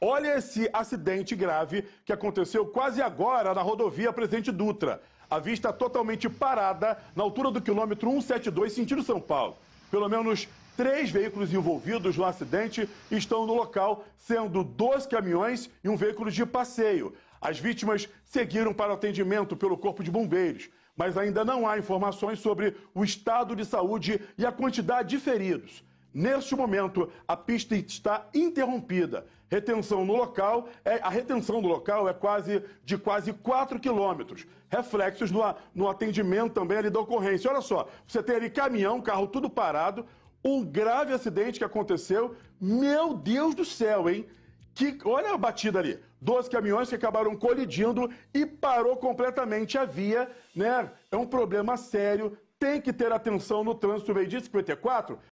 Olha esse acidente grave que aconteceu quase agora na rodovia Presidente Dutra. A vista totalmente parada na altura do quilômetro 172, sentido São Paulo. Pelo menos três veículos envolvidos no acidente estão no local, sendo dois caminhões e um veículo de passeio. As vítimas seguiram para o atendimento pelo Corpo de Bombeiros, mas ainda não há informações sobre o estado de saúde e a quantidade de feridos. Neste momento, a pista está interrompida. Retenção no local, é, a retenção do local é quase de quase 4 quilômetros. Reflexos no, no atendimento também ali da ocorrência. Olha só, você tem ali caminhão, carro tudo parado, um grave acidente que aconteceu. Meu Deus do céu, hein? Que, olha a batida ali. Dois caminhões que acabaram colidindo e parou completamente a via, né? É um problema sério. Tem que ter atenção no trânsito. Meio dia 54,